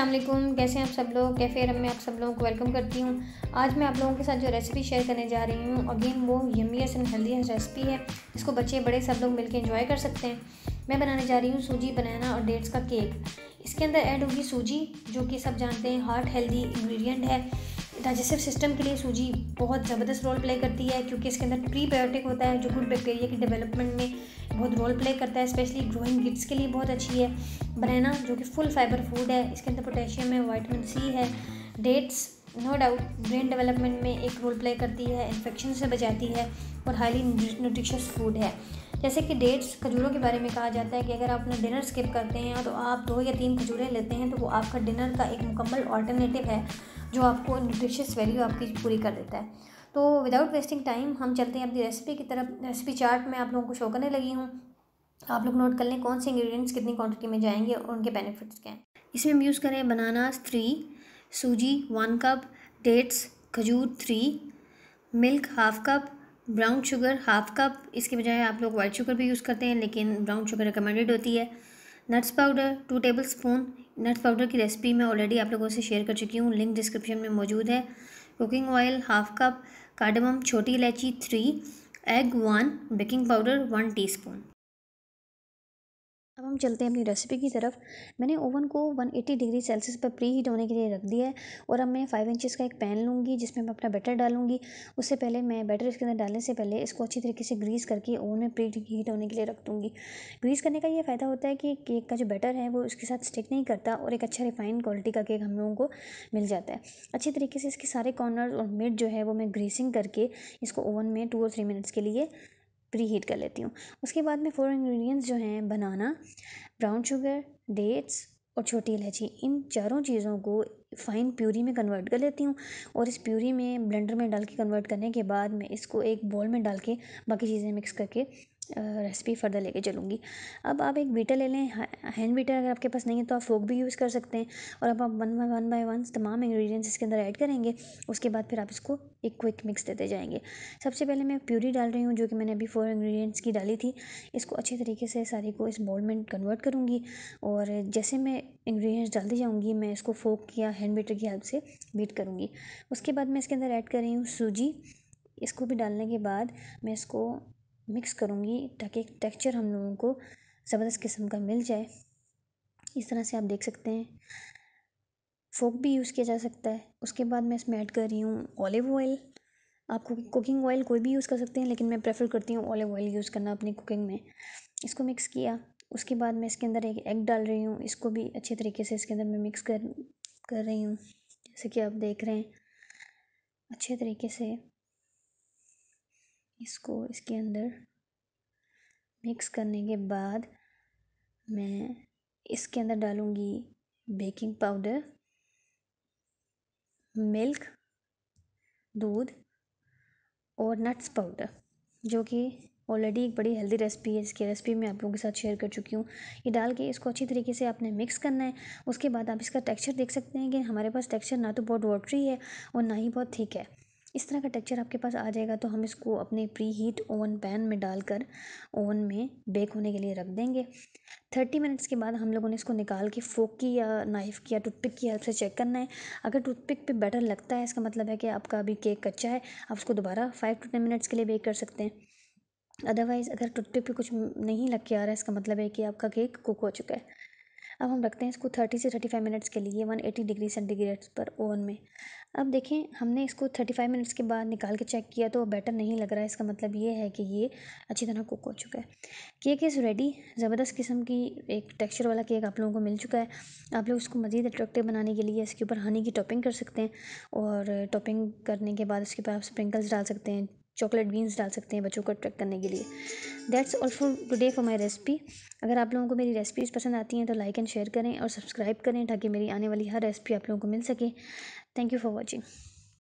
असलम कैसे हैं आप सब लोग कैफे रम में आप सब लोगों को वेलकम करती हूँ आज मैं आप लोगों के साथ जो रेसिपी शेयर करने जा रही हूँ अगेन वो यमी एंड हेल्दी रेसिपी है इसको बच्चे बड़े सब लोग मिलकर इंजॉय कर सकते हैं मैं बनाने जा रही हूँ सूजी बनाना और डेट्स का केक इसके अंदर ऐड होगी सूजी जो कि सब जानते हैं हार्ट हेल्दी इंग्रेडिएंट है डाइजेस्टिव सिस्टम के लिए सूजी बहुत ज़बरदस्त रोल प्ले करती है क्योंकि इसके अंदर प्रीबायोटिक होता है जो गुड बैक्टीरिया की डेवलपमेंट में बहुत रोल प्ले करता है स्पेशली ग्रोइंग किड्स के लिए बहुत अच्छी है बनाना जो कि फुल फाइबर फूड है इसके अंदर पोटेशियम है वाइटमिन सी है dates no doubt brain development में एक रोल प्ले करती है इन्फेक्शन से बचाती है और हाईली न्यूट्रिशस फूड है जैसे कि डेट्स खजूरों के बारे में कहा जाता है कि अगर आप अपना डिनर स्किप करते हैं तो आप दो या तीन खजूरें लेते हैं तो वो आपका डिनर का एक मुकम्मल ऑल्टरनेटिव है जो आपको न्यूट्रिशियस वैल्यू आपकी पूरी कर देता है तो विदाउट वेस्टिंग टाइम हम चलते हैं अपनी रेसिपी की तरफ रेसिपी चार्ट में आप लोगों को शो करने लगी हूँ आप लोग नोट कर लें कौन से इंग्रेडिएंट्स कितनी क्वांटिटी में जाएंगे और उनके बेनिफिट्स क्या हैं इसमें हम यूज़ करें बनाना थ्री सूजी वन कप डेट्स खजूर three milk half cup brown sugar half cup इसके बजाय आप लोग वाइट शुगर भी यूज़ करते हैं लेकिन ब्राउन शुगर रिकमेंडेड होती है nuts powder two tablespoon nuts powder की रेसिपी मैं ऑलरेडी आप लोगों से शेयर कर चुकी हूँ लिंक डिस्क्रिप्शन में मौजूद है cooking oil half cup cardamom छोटी इलायची three egg one baking powder one T अब हम चलते हैं अपनी रेसिपी की तरफ मैंने ओवन को 180 डिग्री सेल्सियस पर प्री हीट होने के लिए रख दिया है और अब मैं फाइव इंचेस का एक पैन लूँगी जिसमें मैं अपना बैटर डालूँगी उससे पहले मैं बैटर इसके अंदर डालने से पहले इसको अच्छी तरीके से ग्रीस करके ओवन में प्री हीट होने के लिए रख दूँगी ग्रीस करने का ये फ़ायदा होता है कि केक का जो बैटर है वो इसके साथ स्टिक नहीं करता और एक अच्छा रिफाइन क्वालिटी का केक हम लोगों को मिल जाता है अच्छी तरीके से इसके सारे कॉर्नर और मिड जो है वो मैं ग्रीसिंग करके इसको ओवन में टू और थ्री मिनट्स के लिए प्री हीट कर लेती हूँ उसके बाद में फ़ोर इंग्रेडिएंट्स जो हैं बनाना ब्राउन शुगर डेट्स और छोटी इलायची इन चारों चीज़ों को फ़ाइन प्यूरी में कन्वर्ट कर लेती हूँ और इस प्यूरी में ब्लेंडर में डाल के कन्वर्ट करने के बाद मैं इसको एक बॉल में डाल के बाकी चीज़ें मिक्स करके रेसिपी फर्दर लेके चलूँगी अब आप एक बीटर ले लें हैंड बीटर अगर आपके पास नहीं है तो आप फ़ोक भी यूज़ कर सकते हैं और अब आप one by one by one तमाम इंग्रेडिएंट्स इसके अंदर ऐड करेंगे उसके बाद फिर आप इसको एक क्विक मिक्स देते जाएंगे सबसे पहले मैं प्यूरी डाल रही हूँ जो कि मैंने अभी फोर इंग्रीडियंट्स की डाली थी इसको अच्छे तरीके से सारी को इस बॉल में कन्वर्ट करूँगी और जैसे मैं इंग्रीडियंट्स डालती जाऊँगी मैं इसको फोक या हैंड बीटर की हेल्प से बीट करूँगी उसके बाद मैं इसके अंदर ऐड कर रही हूँ सूजी इसको भी डालने के बाद मैं इसको मिक्स करूँगी ताकि एक टेक्चर हम लोगों को ज़बरदस्त किस्म का मिल जाए इस तरह से आप देख सकते हैं फोक भी यूज़ किया जा सकता है उसके बाद मैं इसमें ऐड कर रही हूँ ऑलिव ऑयल आप कुकिंग ऑयल कोई भी यूज़ कर सकते हैं लेकिन मैं प्रेफर करती हूँ ऑलिव ऑयल यूज़ करना अपनी कुकिंग में इसको मिक्स किया उसके बाद मैं इसके अंदर एक एग डाल रही हूँ इसको भी अच्छे तरीके से इसके अंदर मैं मिक्स कर कर रही हूँ जैसे कि आप देख रहे हैं अच्छे तरीके से इसको इसके अंदर मिक्स करने के बाद मैं इसके अंदर डालूँगी बेकिंग पाउडर मिल्क दूध और नट्स पाउडर जो कि ऑलरेडी एक बड़ी हेल्दी रेसिपी है इसकी रेसिपी मैं आप लोगों के साथ शेयर कर चुकी हूँ ये डाल के इसको अच्छी तरीके से आपने मिक्स करना है उसके बाद आप इसका टेक्सचर देख सकते हैं कि हमारे पास टेक्सचर ना तो बहुत वॉटरी है और ना ही बहुत थिक है इस तरह का टेक्चर आपके पास आ जाएगा तो हम इसको अपने प्री हीट ओवन पैन में डालकर ओवन में बेक होने के लिए रख देंगे थर्टी मिनट्स के बाद हम लोगों ने इसको निकाल के फोक की या नाइफ़ की या टूथपिक की हेल्प से चेक करना है अगर टूथपिक पे बैटर लगता है इसका मतलब है कि आपका अभी केक कच्चा है आप उसको दोबारा फाइव टू टेन मिनट्स के लिए बेक कर सकते हैं अदरवाइज़ अगर टूथपिक पे कुछ नहीं लग के आ रहा है इसका मतलब है कि आपका केक कुक हो चुका है अब हम रखते हैं इसको थर्टी से थर्टी फाइव मिनट्स के लिए वन एटी डिग्री सेंटीग्रेड पर ओवन में अब देखें हमने इसको थर्टी फाइव मिनट्स के बाद निकाल के चेक किया तो बेटर नहीं लग रहा है इसका मतलब ये है कि ये अच्छी तरह कुक हो चुका है केक इज़ रेडी ज़बरदस्त किस्म की एक टेक्स्चर वाला केक आप लोगों को मिल चुका है आप लोग इसको मज़ीद अट्रैक्टिव बनाने के लिए इसके ऊपर हनी की टॉपिंग कर सकते हैं और टॉपिंग करने के बाद उसके ऊपर आप स्प्रिंकल्स डाल सकते हैं चॉकलेट बीन्स डाल सकते हैं बच्चों को अट्रैक्ट करने के लिए that's all for today for my recipe अगर आप लोगों को मेरी रेसिपीज़ पसंद आती हैं तो लाइक एंड शेयर करें और सब्सक्राइब करें ताकि मेरी आने वाली हर रेसिपी आप लोगों को मिल सके थैंक यू फॉर वॉचिंग